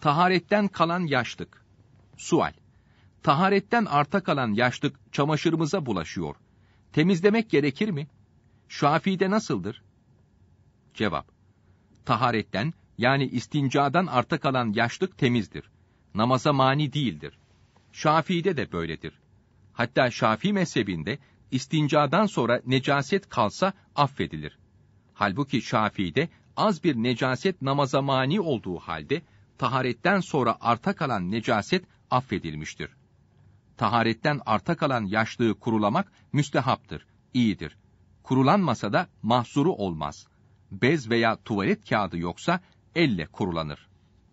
Taharetten kalan yaşlık. Sual. Taharetten arta kalan yaşlık çamaşırımıza bulaşıyor. Temizlemek gerekir mi? Şafii'de nasıldır? Cevap. Taharetten yani istincadan arta kalan yaşlık temizdir. Namaza mani değildir. Şafii'de de böyledir. Hatta Şafii mezhebinde istincadan sonra necaset kalsa affedilir. Halbuki Şafii'de az bir necaset namaza mani olduğu halde taharetten sonra arta kalan necaset affedilmiştir. Taharetten arta kalan yaşlığı kurulamak müstehaptır, iyidir. Kurulanmasa da mahzuru olmaz. Bez veya tuvalet kağıdı yoksa elle kurulanır.